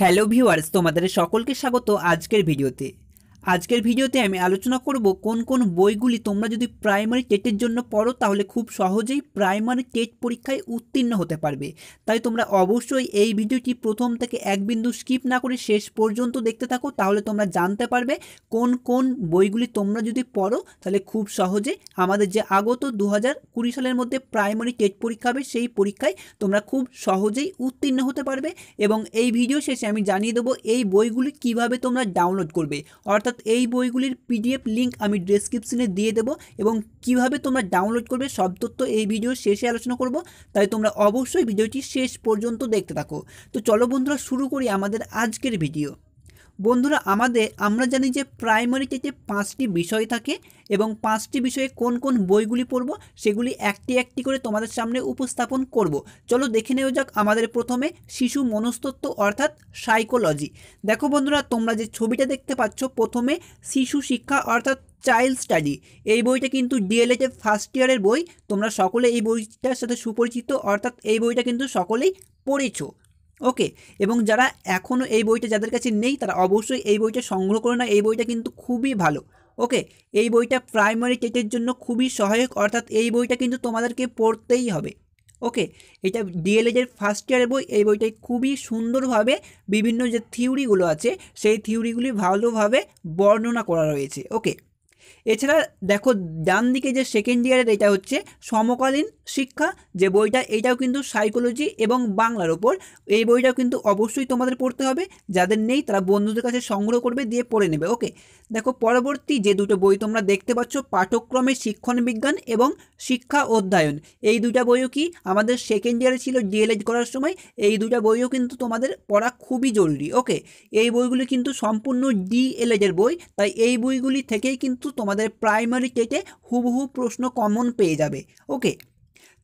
hello viewers তোমাদের সকলকে স্বাগত আজকের ভিডিওতে আজকের ভিডিওতে আমি আলোচনা করব কোন কোন বইগুলি তোমরা যদি প্রাইমারি টেটের জন্য পড়ো তাহলে খুব সহজেই প্রাইমারি টেট পরীক্ষায় উত্তীর্ণ হতে পারবে তাই তোমরা অবশ্যই এই ভিডিওটি প্রথম থেকে এক বিন্দু স্কিপ না করে শেষ পর্যন্ত দেখতে থাকো তাহলে তোমরা জানতে পারবে কোন কোন বইগুলি তোমরা যদি পড়ো তাহলে খুব সহজে আমাদের যে আগত দু সালের মধ্যে প্রাইমারি টেট পরীক্ষা হবে সেই পরীক্ষায় তোমরা খুব সহজেই উত্তীর্ণ হতে পারবে এবং এই ভিডিও শেষে আমি জানিয়ে দেবো এই বইগুলি কিভাবে তোমরা ডাউনলোড করবে অর্থাৎ অর্থাৎ এই বইগুলির পিডিএফ লিঙ্ক আমি ডেসক্রিপশনে দিয়ে দেবো এবং কিভাবে তোমরা ডাউনলোড করবে সব তথ্য এই ভিডিওর শেষে আলোচনা করব তাই তোমরা অবশ্যই ভিডিওটি শেষ পর্যন্ত দেখতে থাকো তো চলো বন্ধুরা শুরু করি আমাদের আজকের ভিডিও বন্ধুরা আমাদের আমরা জানি যে প্রাইমারিতে যে পাঁচটি বিষয় থাকে এবং পাঁচটি বিষয়ে কোন কোন বইগুলি পড়ব সেগুলি একটি একটি করে তোমাদের সামনে উপস্থাপন করব চলো দেখে নেও যাক আমাদের প্রথমে শিশু মনস্তত্ত্ব অর্থাৎ সাইকোলজি দেখো বন্ধুরা তোমরা যে ছবিটা দেখতে পাচ্ছ প্রথমে শিশু শিক্ষা অর্থাৎ চাইল্ড স্টাডি এই বইটা কিন্তু ডিএলএডের ফার্স্ট ইয়ারের বই তোমরা সকলে এই বইটার সাথে সুপরিচিত অর্থাৎ এই বইটা কিন্তু সকলেই পড়েছো ওকে এবং যারা এখনও এই বইটা যাদের কাছে নেই তারা অবশ্যই এই বইটা সংগ্রহ করে না এই বইটা কিন্তু খুবই ভালো ওকে এই বইটা প্রাইমারি টেটের জন্য খুবই সহায়ক অর্থাৎ এই বইটা কিন্তু তোমাদেরকে পড়তেই হবে ওকে এটা ডিএলএজের ফার্স্ট ইয়ারের বই এই বইটাই খুবই সুন্দরভাবে বিভিন্ন যে থিওরিগুলো আছে সেই থিওরিগুলি ভালোভাবে বর্ণনা করা রয়েছে ওকে এছাড়া দেখো ডান দিকে যে সেকেন্ড ইয়ারের এটা হচ্ছে সমকালীন শিক্ষা যে বইটা এটাও কিন্তু সাইকোলজি এবং বাংলার ওপর এই বইটাও কিন্তু অবশ্যই তোমাদের পড়তে হবে যাদের নেই তারা বন্ধুদের কাছে সংগ্রহ করবে দিয়ে পড়ে নেবে ওকে দেখো পরবর্তী যে দুটো বই তোমরা দেখতে পাচ্ছ পাঠক্রমে শিক্ষণ বিজ্ঞান এবং শিক্ষা অধ্যয়ন এই দুটা বইও কি আমাদের সেকেন্ড ইয়ারে ছিল ডিএলএড করার সময় এই দুটা বইও কিন্তু তোমাদের পড়া খুবই জরুরি ওকে এই বইগুলি কিন্তু সম্পূর্ণ ডিএলএডের বই তাই এই বইগুলি থেকেই কিন্তু তোমাদের প্রাইমারি টেটে হুবহু প্রশ্ন কমন পেয়ে যাবে ওকে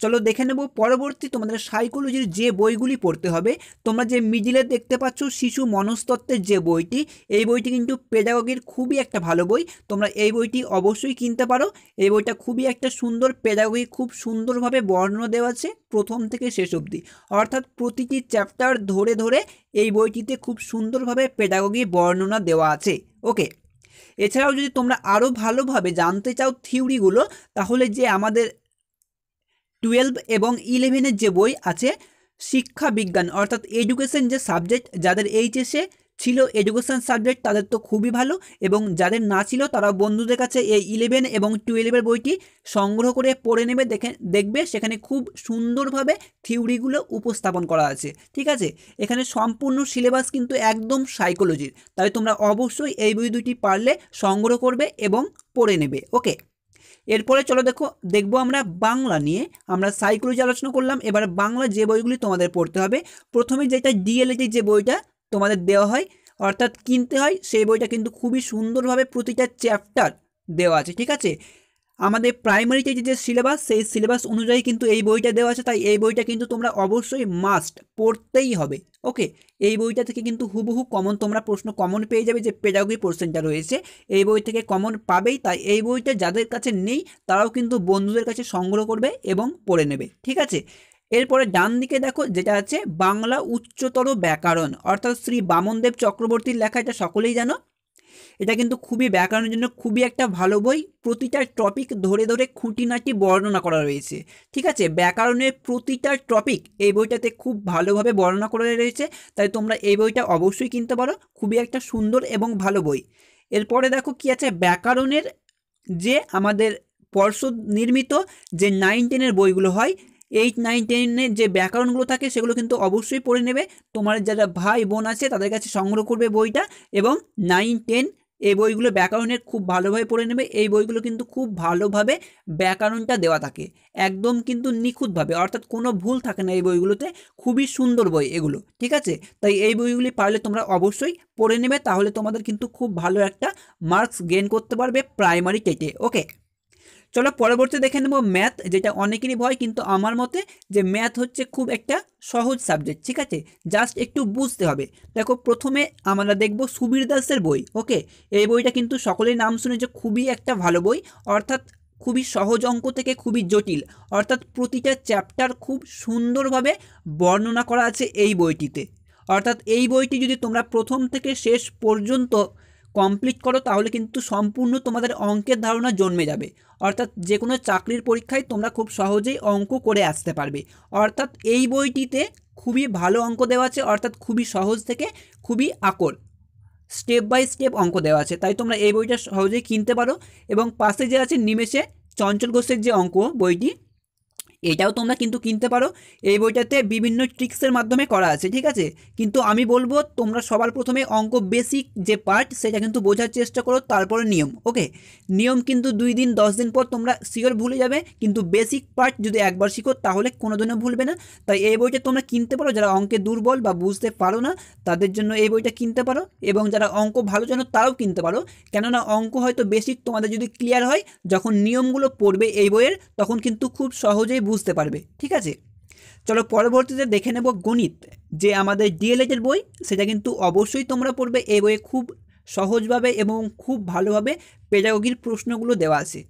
চলো দেখে নেব পরবর্তী তোমাদের সাইকোলজির যে বইগুলি পড়তে হবে তোমরা যে মিডিলে দেখতে পাচ্ছ শিশু মনস্তত্ত্বের যে বইটি এই বইটি কিন্তু পেডাগগির খুবই একটা ভালো বই তোমরা এই বইটি অবশ্যই কিনতে পারো এই বইটা খুবই একটা সুন্দর পেডাগগি খুব সুন্দরভাবে বর্ণনা দেওয়া আছে প্রথম থেকে শেষ অবধি অর্থাৎ প্রতিটি চ্যাপ্টার ধরে ধরে এই বইটিতে খুব সুন্দরভাবে পেডাগগি বর্ণনা দেওয়া আছে ওকে এছাড়াও যদি তোমরা আরও ভালোভাবে জানতে চাও থিওরিগুলো তাহলে যে আমাদের টুয়েলভ এবং ইলেভেনের যে বই আছে শিক্ষা বিজ্ঞান অর্থাৎ এডুকেশন যে সাবজেক্ট যাদের এইচএসে ছিল এডুকেশান সাবজেক্ট তাদের তো খুবই ভালো এবং যাদের না ছিল তারা বন্ধুদের কাছে এই ইলেভেন এবং টুয়েলভের বইটি সংগ্রহ করে পড়ে নেবে দেখে দেখবে সেখানে খুব সুন্দরভাবে থিওরিগুলো উপস্থাপন করা আছে ঠিক আছে এখানে সম্পূর্ণ সিলেবাস কিন্তু একদম সাইকোলজির তাই তোমরা অবশ্যই এই বই দুইটি পারলে সংগ্রহ করবে এবং পড়ে নেবে ওকে এরপরে চলো দেখো দেখবো আমরা বাংলা নিয়ে আমরা সাইকোলজি আলোচনা করলাম এবার বাংলা যে বইগুলি তোমাদের পড়তে হবে প্রথমে যেটা ডিএলএটি e যে বইটা তোমাদের দেওয়া হয় অর্থাৎ কিনতে হয় সেই বইটা কিন্তু খুবই সুন্দরভাবে প্রতিটা চ্যাপ্টার দেওয়া আছে ঠিক আছে আমাদের প্রাইমারিতে যে সিলেবাস সেই সিলেবাস অনুযায়ী কিন্তু এই বইটা দেওয়া আছে তাই এই বইটা কিন্তু তোমরা অবশ্যই মাস্ট পড়তেই হবে ওকে এই বইটা থেকে কিন্তু হুবহু কমন তোমরা প্রশ্ন কমন পেয়ে যাবে যে পেডাগি পোর্শনটা রয়েছে এই বই থেকে কমন পাবেই তাই এই বইটা যাদের কাছে নেই তারাও কিন্তু বন্ধুদের কাছে সংগ্রহ করবে এবং পড়ে নেবে ঠিক আছে এরপরে ডান দিকে দেখো যেটা আছে বাংলা উচ্চতর ব্যাকরণ অর্থাৎ শ্রী বামনদেব চক্রবর্তীর লেখা এটা সকলেই জানো এটা কিন্তু খুবই ব্যাকরণের জন্য খুবই একটা ভালো বই প্রতিটা টপিক ধরে ধরে খুঁটিনাটি বর্ণনা করা রয়েছে ঠিক আছে ব্যাকরণের প্রতিটা টপিক এই বইটাতে খুব ভালোভাবে বর্ণনা করা রয়েছে তাই তোমরা এই বইটা অবশ্যই কিনতে পারো খুবই একটা সুন্দর এবং ভালো বই এরপরে দেখো কি আছে ব্যাকরণের যে আমাদের পর্ষদ নির্মিত যে নাইন টেনের বইগুলো হয় এইট নাইন টেনের যে ব্যাকরণগুলো থাকে সেগুলো কিন্তু অবশ্যই পড়ে নেবে তোমার যারা ভাই বোন আছে তাদের কাছে সংগ্রহ করবে বইটা এবং নাইন টেন এই বইগুলো ব্যাকরণের খুব ভালোভাবে পড়ে নেবে এই বইগুলো কিন্তু খুব ভালোভাবে ব্যাকরণটা দেওয়া থাকে একদম কিন্তু নিখুঁতভাবে অর্থাৎ কোনো ভুল থাকে না এই বইগুলোতে খুবই সুন্দর বই এগুলো ঠিক আছে তাই এই বইগুলি পারলে তোমরা অবশ্যই পড়ে নেবে তাহলে তোমাদের কিন্তু খুব ভালো একটা মার্কস গেন করতে পারবে প্রাইমারি টেটে ওকে চলো পরবর্তী দেখে নেব ম্যাথ যেটা অনেকেরই ভয় কিন্তু আমার মতে যে ম্যাথ হচ্ছে খুব একটা সহজ সাবজেক্ট ঠিক আছে জাস্ট একটু বুঝতে হবে দেখো প্রথমে আমরা দেখব সুবীর দাসের বই ওকে এই বইটা কিন্তু সকলেই নাম শুনে যে খুবই একটা ভালো বই অর্থাৎ খুবই সহজ অঙ্ক থেকে খুবই জটিল অর্থাৎ প্রতিটা চ্যাপ্টার খুব সুন্দরভাবে বর্ণনা করা আছে এই বইটিতে অর্থাৎ এই বইটি যদি তোমরা প্রথম থেকে শেষ পর্যন্ত কমপ্লিট করো তাহলে কিন্তু সম্পূর্ণ তোমাদের অঙ্কের ধারণা জন্মে যাবে অর্থাৎ যে কোনো চাকরির পরীক্ষায় তোমরা খুব সহজেই অঙ্ক করে আসতে পারবে অর্থাৎ এই বইটিতে খুবই ভালো অঙ্ক দেওয়া আছে অর্থাৎ খুবই সহজ থেকে খুবই আকর স্টেপ বাই স্টেপ অঙ্ক দেওয়া আছে তাই তোমরা এই বইটা সহজেই কিনতে পারো এবং পাশে যে আছে নিমেষে চঞ্চল ঘোষের যে অঙ্ক বইটি এটাও তোমরা কিন্তু কিনতে পারো এই বইটাতে বিভিন্ন ট্রিক্সের মাধ্যমে করা আছে ঠিক আছে কিন্তু আমি বলবো তোমরা সবার প্রথমে অঙ্ক বেসিক যে পার্ট সেটা কিন্তু বোঝার চেষ্টা করো তারপরে নিয়ম ওকে নিয়ম কিন্তু দুই দিন দশ দিন পর তোমরা শিওর ভুলে যাবে কিন্তু বেসিক পার্ট যদি একবার শিখো তাহলে কোনো দিনও ভুলবে না তাই এই বইটা তোমরা কিনতে পারো যারা অঙ্কে দুর্বল বা বুঝতে পারো না তাদের জন্য এই বইটা কিনতে পারো এবং যারা অঙ্ক ভালো জানো তারাও কিনতে পারো কেননা অঙ্ক হয়তো বেসিক তোমাদের যদি ক্লিয়ার হয় যখন নিয়মগুলো পড়বে এই বইয়ের তখন কিন্তু খুব সহজেই বুঝতে পারবে ঠিক আছে চলো পরবর্তীতে দেখে নেব গণিত যে আমাদের ডিএলএডের বই সেটা কিন্তু অবশ্যই তোমরা পড়বে এই বইয়ে খুব সহজভাবে এবং খুব ভালোভাবে পেডাগোগির প্রশ্নগুলো দেওয়া আছে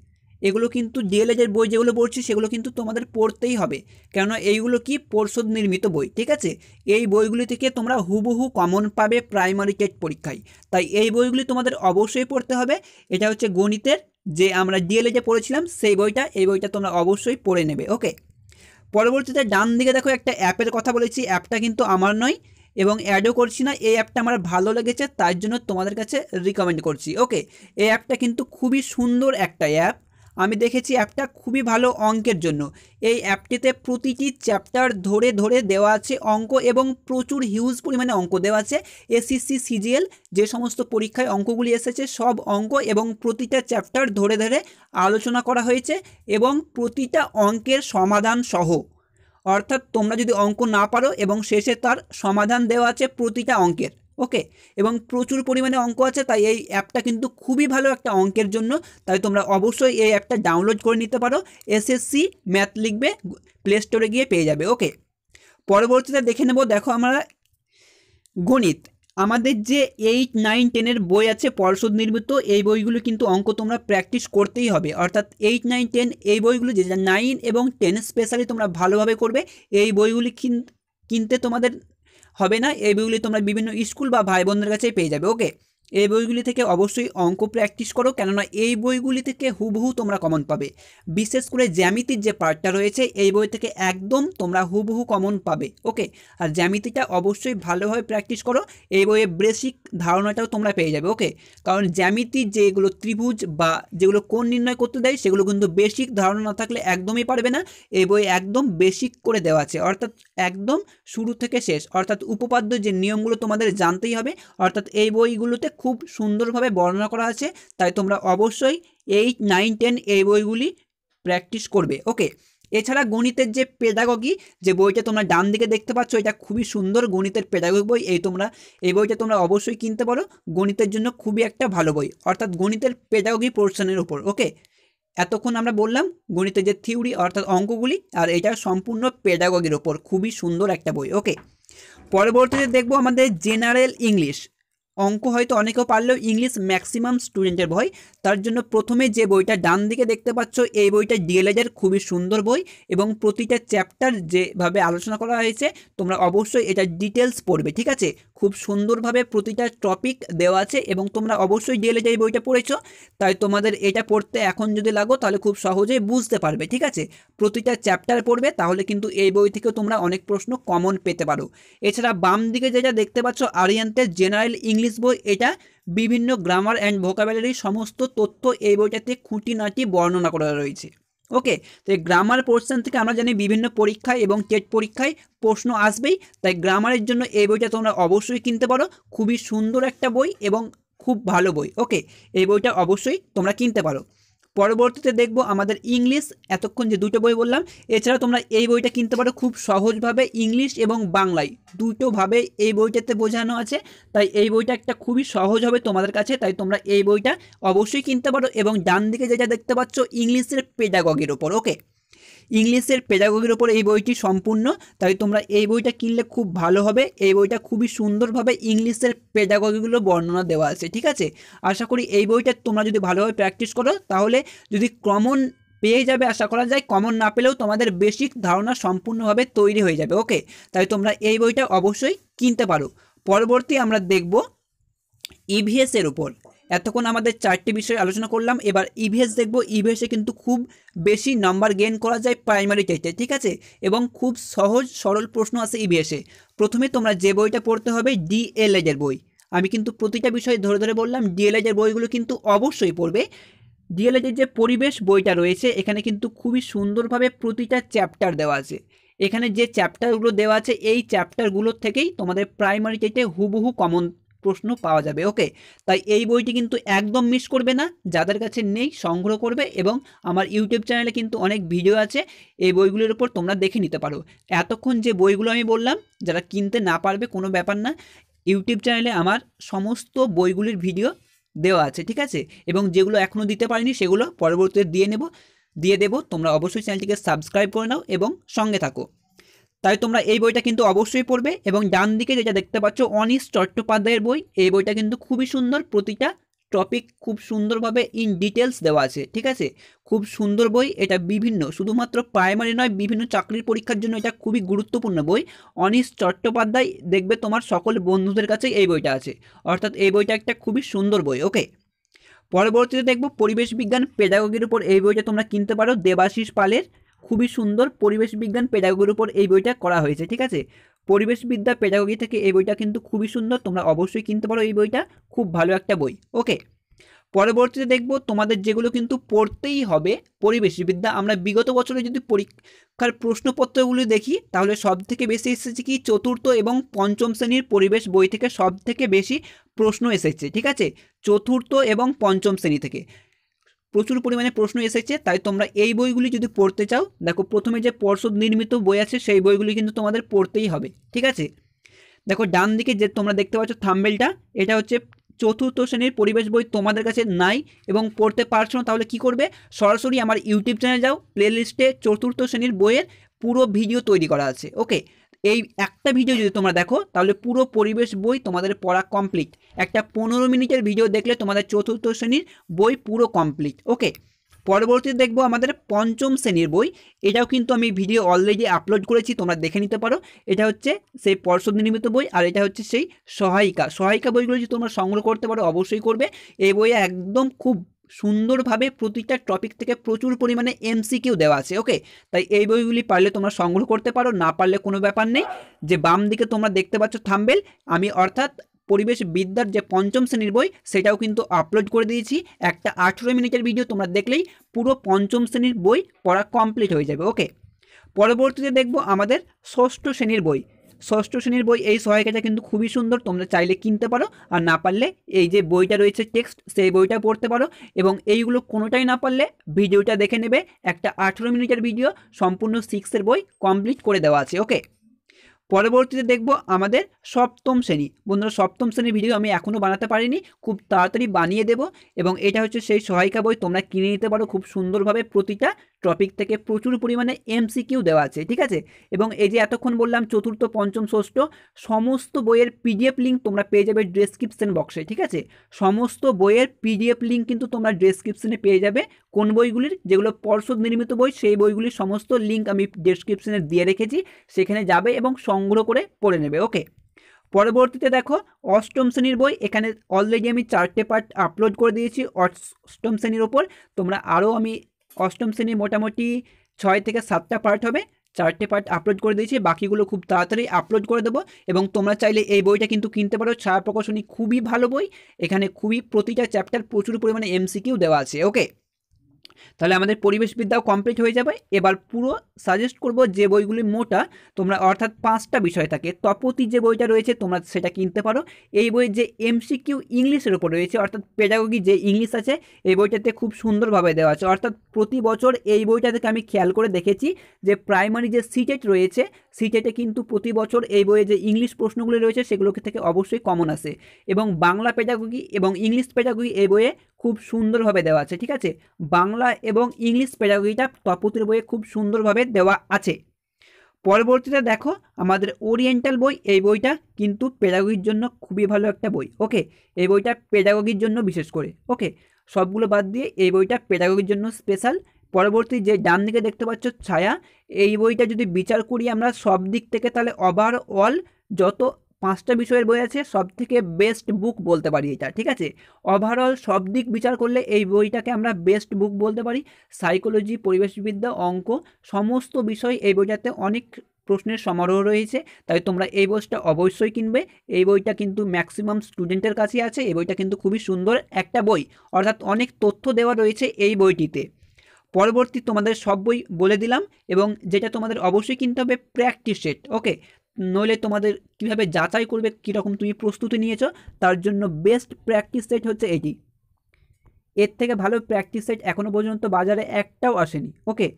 এগুলো কিন্তু ডিএলএডের বই যেগুলো পড়ছি সেগুলো কিন্তু তোমাদের পড়তেই হবে কেননা এইগুলো কি পর্ষদ নির্মিত বই ঠিক আছে এই বইগুলি থেকে তোমরা হুবহু কমন পাবে প্রাইমারি টেট পরীক্ষায় তাই এই বইগুলি তোমাদের অবশ্যই পড়তে হবে এটা হচ্ছে গণিতের যে আমরা ডিএলএ যে পড়েছিলাম সেই বইটা এই বইটা তোমরা অবশ্যই পড়ে নেবে ওকে পরবর্তীতে ডান দিকে দেখো একটা অ্যাপের কথা বলেছি অ্যাপটা কিন্তু আমার নয় এবং অ্যাডও করছি না এই অ্যাপটা আমার ভালো লেগেছে তার জন্য তোমাদের কাছে রিকমেন্ড করছি ওকে এই অ্যাপটা কিন্তু খুবই সুন্দর একটা অ্যাপ আমি দেখেছি অ্যাপটা খুবই ভালো অঙ্কের জন্য এই অ্যাপটিতে প্রতিটি চ্যাপ্টার ধরে ধরে দেওয়া আছে অঙ্ক এবং প্রচুর হিউজ পরিমাণে অঙ্ক দেওয়া আছে এসিসি সিজিএল যে সমস্ত পরীক্ষায় অঙ্কগুলি এসেছে সব অঙ্ক এবং প্রতিটা চ্যাপ্টার ধরে ধরে আলোচনা করা হয়েছে এবং প্রতিটা অঙ্কের সমাধান সহ অর্থাৎ তোমরা যদি অঙ্ক না পারো এবং শেষে তার সমাধান দেওয়া আছে প্রতিটা অঙ্কের ওকে এবং প্রচুর পরিমাণে অঙ্ক আছে তাই এই অ্যাপটা কিন্তু খুবই ভালো একটা অঙ্কের জন্য তাই তোমরা অবশ্যই এই অ্যাপটা ডাউনলোড করে নিতে পারো এসএসসি ম্যাথ লিখবে প্লে স্টোরে গিয়ে পেয়ে যাবে ওকে পরবর্তীতে দেখে নেব দেখো আমরা গণিত আমাদের যে এইট নাইন টেনের বই আছে পর্ষদ নির্মিত এই বইগুলো কিন্তু অঙ্ক তোমরা প্র্যাকটিস করতেই হবে অর্থাৎ এইট নাইন টেন এই বইগুলো যে নাইন এবং টেন স্পেশালি তোমরা ভালোভাবে করবে এই বইগুলি কিনতে তোমাদের হবে না এই বইগুলি তোমরা বিভিন্ন স্কুল বা ভাই বোনদের কাছে পেয়ে যাবে ওকে এই বইগুলি থেকে অবশ্যই অঙ্ক প্র্যাকটিস করো কেননা এই বইগুলি থেকে হুবহু তোমরা কমন পাবে বিশেষ করে জ্যামিতির যে পার্টটা রয়েছে এই বই থেকে একদম তোমরা হুবহু কমন পাবে ওকে আর জ্যামিতিটা অবশ্যই ভালোভাবে প্র্যাকটিস করো এই বইয়ে বেসিক ধারণাটাও তোমরা পেয়ে যাবে ওকে কারণ জ্যামিতি যেগুলো ত্রিভুজ বা যেগুলো কোন নির্ণয় করতে দেয় সেগুলো কিন্তু বেসিক ধারণা না থাকলে একদমই পারবে না এই বই একদম বেসিক করে দেওয়া আছে অর্থাৎ একদম শুরু থেকে শেষ অর্থাৎ উপপাদ্য যে নিয়মগুলো তোমাদের জানতেই হবে অর্থাৎ এই বইগুলোতে খুব সুন্দরভাবে বর্ণনা করা আছে তাই তোমরা অবশ্যই এইট নাইন টেন এই বইগুলি প্র্যাকটিস করবে ওকে এছাড়া গণিতের যে পেদাগগি যে বইটা তোমরা ডান দিকে দেখতে পাচ্ছ এটা খুবই সুন্দর গণিতের পেডাগগি বই এই তোমরা এই বইটা তোমরা অবশ্যই কিনতে পারো গণিতের জন্য খুবই একটা ভালো বই অর্থাৎ গণিতের পেদাগগি পোর্শনের উপর ওকে এতক্ষণ আমরা বললাম গণিতের যে থিওরি অর্থাৎ অঙ্কগুলি আর এটা সম্পূর্ণ পেডাগগির ওপর খুবই সুন্দর একটা বই ওকে পরবর্তীতে দেখব আমাদের জেনারেল ইংলিশ অঙ্ক হয়তো অনেকেও পারলেও ইংলিশ ম্যাক্সিমাম স্টুডেন্টের বই তার জন্য প্রথমে যে বইটা ডান দিকে দেখতে পাচ্ছ এই বইটা ডিএলএজের e খুবই সুন্দর বই এবং প্রতিটা চ্যাপ্টার যেভাবে আলোচনা করা হয়েছে তোমরা অবশ্যই এটা ডিটেলস পড়বে ঠিক আছে খুব সুন্দরভাবে প্রতিটা টপিক দেওয়া আছে এবং তোমরা অবশ্যই ডিএলএজ e এই বইটা পড়েছো তাই তোমাদের এটা পড়তে এখন যদি লাগো তাহলে খুব সহজেই বুঝতে পারবে ঠিক আছে প্রতিটা চ্যাপ্টার পড়বে তাহলে কিন্তু এই বই থেকেও তোমরা অনেক প্রশ্ন কমন পেতে পারো এছাড়া বাম দিকে যেটা দেখতে পাচ্ছ আরিয়ান্তের জেনারেল ইংলিশ ইংলিশ বই এটা বিভিন্ন গ্রামার অ্যান্ড ভোকাবেলারির সমস্ত তথ্য এই বইটাতে খুঁটিনাটি বর্ণনা করা রয়েছে ওকে তো গ্রামার পোর্শন থেকে আমরা জানি বিভিন্ন পরীক্ষায় এবং টেট পরীক্ষায় প্রশ্ন আসবেই তাই গ্রামারের জন্য এই বইটা তোমরা অবশ্যই কিনতে পারো খুবই সুন্দর একটা বই এবং খুব ভালো বই ওকে এই বইটা অবশ্যই তোমরা কিনতে পারো পরবর্তীতে দেখব আমাদের ইংলিশ এতক্ষণ যে দুটো বই বললাম এছাড়া তোমরা এই বইটা কিনতে পারো খুব সহজভাবে ইংলিশ এবং বাংলায় দুটোভাবে এই বইটাতে বোঝানো আছে তাই এই বইটা একটা খুবই সহজ হবে তোমাদের কাছে তাই তোমরা এই বইটা অবশ্যই কিনতে পারো এবং ডান দিকে যেটা দেখতে পাচ্ছ ইংলিশের পেডাগগের ওপর ওকে ইংলিশের পেজাগগির ওপর এই বইটি সম্পূর্ণ তাই তোমরা এই বইটা কিনলে খুব ভালো হবে এই বইটা খুবই সুন্দরভাবে ইংলিশের পেজাগগিগুলো বর্ণনা দেওয়া আছে ঠিক আছে আশা করি এই বইটা তোমরা যদি ভালোভাবে প্র্যাকটিস করো তাহলে যদি কমন পেয়ে যাবে আশা করা যায় কমন না পেলেও তোমাদের বেসিক ধারণা সম্পূর্ণভাবে তৈরি হয়ে যাবে ওকে তাই তোমরা এই বইটা অবশ্যই কিনতে পারো পরবর্তী আমরা দেখব ইভিএসের e উপর এতক্ষণ আমাদের চারটি বিষয় আলোচনা করলাম এবার ইভিএস e দেখব ইভিএসে e কিন্তু খুব বেশি নাম্বার গেন করা যায় প্রাইমারি চাইতে ঠিক আছে এবং খুব সহজ সরল প্রশ্ন আছে ইভিএসে e প্রথমে তোমরা যে বইটা পড়তে হবে ডিএলএজের বই আমি কিন্তু প্রতিটা বিষয় ধরে ধরে বললাম ডিএলএজের বইগুলো কিন্তু অবশ্যই পড়বে ডিএলএজের যে পরিবেশ বইটা রয়েছে এখানে কিন্তু খুবই সুন্দরভাবে প্রতিটা চ্যাপ্টার দেওয়া আছে এখানে যে চ্যাপ্টারগুলো দেওয়া আছে এই চ্যাপ্টারগুলোর থেকেই তোমাদের প্রাইমারি চাইতে হুবহু কমন প্রশ্ন পাওয়া যাবে ওকে তাই এই বইটি কিন্তু একদম মিস করবে না যাদের কাছে নেই সংগ্রহ করবে এবং আমার ইউটিউব চ্যানেলে কিন্তু অনেক ভিডিও আছে এই বইগুলোর উপর তোমরা দেখে নিতে পারো এতক্ষণ যে বইগুলো আমি বললাম যারা কিনতে না পারবে কোনো ব্যাপার না ইউটিউব চ্যানেলে আমার সমস্ত বইগুলির ভিডিও দেওয়া আছে ঠিক আছে এবং যেগুলো এখনও দিতে পারিনি সেগুলো পরবর্তীতে দিয়ে নেব দিয়ে দেব তোমরা অবশ্যই চ্যানেলটিকে সাবস্ক্রাইব করে নাও এবং সঙ্গে থাকো তাই তোমরা এই বইটা কিন্তু অবশ্যই পড়বে এবং ডান দিকে যেটা দেখতে পাচ্ছ অনিশ চট্টোপাধ্যায়ের বই এই বইটা কিন্তু খুবই সুন্দর প্রতিটা টপিক খুব সুন্দরভাবে ইন ডিটেলস দেওয়া আছে ঠিক আছে খুব সুন্দর বই এটা বিভিন্ন শুধুমাত্র প্রাইমারি নয় বিভিন্ন চাকরির পরীক্ষার জন্য এটা খুবই গুরুত্বপূর্ণ বই অনিশ চট্টোপাধ্যায় দেখবে তোমার সকল বন্ধুদের কাছে এই বইটা আছে অর্থাৎ এই বইটা একটা খুবই সুন্দর বই ওকে পরবর্তীতে দেখব পরিবেশ বিজ্ঞান পেডাগগির উপর এই বইটা তোমরা কিনতে পারো দেবাশিস পালের খুবই সুন্দর পরিবেশ বিজ্ঞান পেডাগোগির উপর এই বইটা করা হয়েছে ঠিক আছে পরিবেশবিদ্যা পেডাগোগি থেকে এই বইটা কিন্তু খুবই সুন্দর তোমরা অবশ্যই কিনতে পারো এই বইটা খুব ভালো একটা বই ওকে পরবর্তীতে দেখব তোমাদের যেগুলো কিন্তু পড়তেই হবে পরিবেশবিদ্যা আমরা বিগত বছরে যদি পরীক্ষার প্রশ্নপত্রগুলি দেখি তাহলে সব থেকে বেশি এসেছে কি চতুর্থ এবং পঞ্চম শ্রেণীর পরিবেশ বই থেকে সব থেকে বেশি প্রশ্ন এসেছে ঠিক আছে চতুর্থ এবং পঞ্চম শ্রেণী থেকে প্রচুর পরিমাণে প্রশ্ন এসেছে তাই তোমরা এই বইগুলি যদি পড়তে চাও দেখো প্রথমে যে পর্ষদ নির্মিত বই আছে সেই বইগুলি কিন্তু তোমাদের পড়তেই হবে ঠিক আছে দেখো ডান দিকে যে তোমরা দেখতে পাচ্ছ থাম্বেলটা এটা হচ্ছে চতুর্থ শ্রেণীর পরিবেশ বই তোমাদের কাছে নাই এবং পড়তে পারছো না তাহলে কি করবে সরাসরি আমার ইউটিউব চ্যানেল যাও প্লেলিস্টে চতুর্থ শ্রেণীর বইয়ের পুরো ভিডিও তৈরি করা আছে ওকে এই একটা ভিডিও যদি তোমরা দেখো তাহলে পুরো পরিবেশ বই তোমাদের পড়া কমপ্লিট একটা পনেরো মিনিটের ভিডিও দেখলে তোমাদের চতুর্থ শ্রেণীর বই পুরো কমপ্লিট ওকে পরবর্তীতে দেখব আমাদের পঞ্চম শ্রেণীর বই এটাও কিন্তু আমি ভিডিও অলরেডি আপলোড করেছি তোমরা দেখে নিতে পারো এটা হচ্ছে সেই পর্ষদ নির্মিত বই আর এটা হচ্ছে সেই সহায়িকা সহায়িকা বইগুলো যদি তোমরা সংগ্রহ করতে পারো অবশ্যই করবে এই বইয়ে একদম খুব সুন্দরভাবে প্রতিটা টপিক থেকে প্রচুর পরিমাণে এমসিকিউ দেওয়া আছে ওকে তাই এই বইগুলি পারলে তোমরা সংগ্রহ করতে পারো না পারলে কোনো ব্যাপার নেই যে বাম দিকে তোমরা দেখতে পাচ্ছ থাম্বেল আমি অর্থাৎ পরিবেশ বিদ্যার যে পঞ্চম শ্রেণীর বই সেটাও কিন্তু আপলোড করে দিয়েছি একটা আঠেরো মিনিটের ভিডিও তোমরা দেখলেই পুরো পঞ্চম শ্রেণীর বই পড়া কমপ্লিট হয়ে যাবে ওকে পরবর্তীতে দেখব আমাদের ষষ্ঠ শ্রেণীর বই ষষ্ঠ শ্রেণীর বই এই সহায়িকাটা কিন্তু খুবই সুন্দর তোমরা চাইলে কিনতে পারো আর না পারলে এই যে বইটা রয়েছে টেক্সট সেই বইটা পড়তে পারো এবং এইগুলো কোনোটাই না পারলে ভিডিওটা দেখে নেবে একটা আঠেরো মিনিটের ভিডিও সম্পূর্ণ সিক্সের বই কমপ্লিট করে দেওয়া আছে ওকে পরবর্তীতে দেখব আমাদের সপ্তম শ্রেণী বন্ধুরা সপ্তম শ্রেণীর ভিডিও আমি এখনও বানাতে পারিনি খুব তাড়াতাড়ি বানিয়ে দেব এবং এটা হচ্ছে সেই সহায়িকা বই তোমরা কিনে নিতে পারো খুব সুন্দরভাবে প্রতিটা টপিক থেকে প্রচুর পরিমাণে এমসিকিউ দেওয়া আছে ঠিক আছে এবং এই যে এতক্ষণ বললাম চতুর্থ পঞ্চম ষষ্ঠ সমস্ত বইয়ের পিডিএফ লিঙ্ক তোমরা পেয়ে যাবে ডেসক্রিপশন বক্সে ঠিক আছে সমস্ত বইয়ের পিডিএফ লিঙ্ক কিন্তু তোমরা ডেসক্রিপশনে পেয়ে যাবে কোন বইগুলির যেগুলো পর্ষদ নির্মিত বই সেই বইগুলির সমস্ত লিঙ্ক আমি ডেসক্রিপশনে দিয়ে রেখেছি সেখানে যাবে এবং সংগ্রহ করে পড়ে নেবে ওকে পরবর্তীতে দেখো অষ্টম শ্রেণীর বই এখানে অলরেডি আমি চারটে পার্ট আপলোড করে দিয়েছি অষ্টম শ্রেণীর ওপর তোমরা আরও আমি অষ্টম শ্রেণীর মোটামুটি ছয় থেকে সাতটা পার্ট হবে চারটে পার্ট আপলোড করে দিয়েছি বাকিগুলো খুব তাড়াতাড়ি আপলোড করে দেবো এবং তোমরা চাইলে এই বইটা কিন্তু কিনতে পারো ছায়া প্রকাশনী খুবই ভালো বই এখানে খুবই প্রতিটা চ্যাপ্টার প্রচুর পরিমাণে এমসিকিউ দেওয়া আছে ওকে তাহলে আমাদের পরিবেশবিদ্যাও কমপ্লিট হয়ে যাবে এবার পুরো সাজেস্ট করব যে বইগুলি মোটা তোমরা অর্থাৎ পাঁচটা বিষয় থাকে তপতি যে বইটা রয়েছে তোমরা সেটা কিনতে পারো এই বই যে এমসিকিউ ইংলিশের ওপর রয়েছে অর্থাৎ পেডাগোগি যে ইংলিশ আছে এই বইটাতে খুব সুন্দরভাবে দেওয়া আছে অর্থাৎ প্রতি বছর এই বইটা থেকে আমি খেয়াল করে দেখেছি যে প্রাইমারি যে সিটেট e রয়েছে সিটেটে e কিন্তু প্রতি বছর এই বইয়ে যে ইংলিশ প্রশ্নগুলি রয়েছে সেগুলোকে থেকে অবশ্যই কমন আসে এবং বাংলা পেডাগোগি এবং ইংলিশ পেডাগোগি এই বইয়ে খুব সুন্দরভাবে দেওয়া আছে ঠিক আছে বাংলা এবং ইংলিশ পেডাগিটা তপতির বইয়ে খুব সুন্দরভাবে দেওয়া আছে পরবর্তীতে দেখো আমাদের ওরিয়েন্টাল বই এই বইটা কিন্তু পেডাগির জন্য খুবই ভালো একটা বই ওকে এই বইটা পেডাগির জন্য বিশেষ করে ওকে সবগুলো বাদ দিয়ে এই বইটা পেডাগির জন্য স্পেশাল পরবর্তী যে ডান দিকে দেখতে পাচ্ছ ছায়া এই বইটা যদি বিচার করি আমরা সব দিক থেকে তাহলে ওভারঅল যত পাঁচটা বিষয়ের বই আছে সব থেকে বেস্ট বুক বলতে পারি এটা ঠিক আছে ওভারঅল সব দিক বিচার করলে এই বইটাকে আমরা বেস্ট বুক বলতে পারি সাইকোলজি পরিবেশবিদ্যা অঙ্ক সমস্ত বিষয় এই বইটাতে অনেক প্রশ্নের সমারোহ রয়েছে তাই তোমরা এই বইটা অবশ্যই কিনবে এই বইটা কিন্তু ম্যাক্সিমাম স্টুডেন্টের কাছে আছে এই বইটা কিন্তু খুবই সুন্দর একটা বই অর্থাৎ অনেক তথ্য দেওয়া রয়েছে এই বইটিতে পরবর্তী তোমাদের সব বই বলে দিলাম এবং যেটা তোমাদের অবশ্যই কিনতে হবে প্র্যাকটিস সেট ওকে নইলে তোমাদের কিভাবে যাচাই করবে কীরকম তুমি প্রস্তুতি নিয়েছো তার জন্য বেস্ট প্র্যাকটিস সেট হচ্ছে এটি এর থেকে ভালো প্র্যাকটিস সেট এখনও পর্যন্ত বাজারে একটাও আসেনি ওকে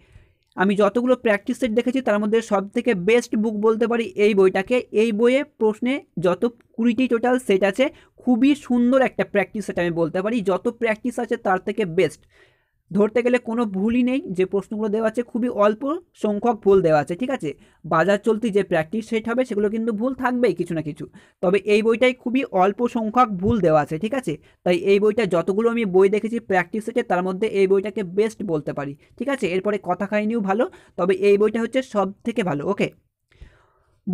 আমি যতগুলো প্র্যাকটিস সেট দেখেছি তার মধ্যে সব থেকে বেস্ট বুক বলতে পারি এই বইটাকে এই বইয়ে প্রশ্নে যত কুড়িটি টোটাল সেট আছে খুবই সুন্দর একটা প্র্যাকটিস সেট আমি বলতে পারি যত প্র্যাকটিস আছে তার থেকে বেস্ট ধরতে গেলে কোনো ভুলই নেই যে প্রশ্নগুলো দেওয়া আছে খুবই অল্প সংখ্যক ভুল দেওয়া আছে ঠিক আছে বাজার চলতি যে প্র্যাকটিস সেট হবে সেগুলো কিন্তু ভুল থাকবেই কিছু না কিছু তবে এই বইটাই খুবই অল্প সংখ্যক ভুল দেওয়া আছে ঠিক আছে তাই এই বইটা যতগুলো আমি বই দেখেছি প্র্যাকটিস সেটে তার মধ্যে এই বইটাকে বেস্ট বলতে পারি ঠিক আছে এরপরে কথা খাইনিও ভালো তবে এই বইটা হচ্ছে সব থেকে ভালো ওকে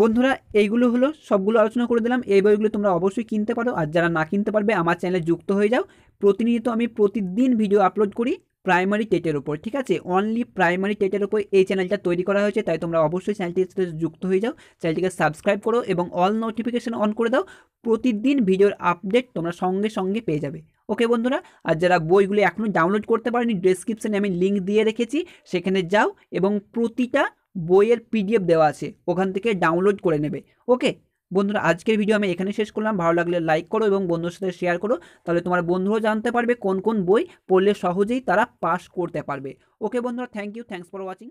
বন্ধুরা এইগুলো হলো সবগুলো আলোচনা করে দিলাম এই বইগুলো তোমরা অবশ্যই কিনতে পারো আর যারা না কিনতে পারবে আমার চ্যানেলে যুক্ত হয়ে যাও প্রতিনিয়ত আমি প্রতিদিন ভিডিও আপলোড করি প্রাইমারি টেটের উপর ঠিক আছে অনলি প্রাইমারি টেটের উপর এই চ্যানেলটা তৈরি করা হয়েছে তাই তোমরা অবশ্যই চ্যানেলটির সাথে যুক্ত হয়ে যাও চ্যানেলটিকে সাবস্ক্রাইব করো এবং অল নোটিফিকেশান অন করে দাও প্রতিদিন ভিডিওর আপডেট তোমরা সঙ্গে সঙ্গে পেয়ে যাবে ওকে বন্ধুরা আর যারা বইগুলি এখনও ডাউনলোড করতে পারেনি ডিসক্রিপশানে আমি লিঙ্ক দিয়ে রেখেছি সেখানে যাও এবং প্রতিটা বইয়ের পিডিএফ দেওয়া আছে ওখান থেকে ডাউনলোড করে নেবে ওকে বন্ধুরা আজকের ভিডিও আমি এখানে শেষ করলাম ভালো লাগলে লাইক করো এবং বন্ধুর সাথে শেয়ার করো তাহলে তোমার বন্ধুরাও জানতে পারবে কোন কোন বই পড়লে সহজেই তারা পাস করতে পারবে ওকে বন্ধুরা thank you thanks for watching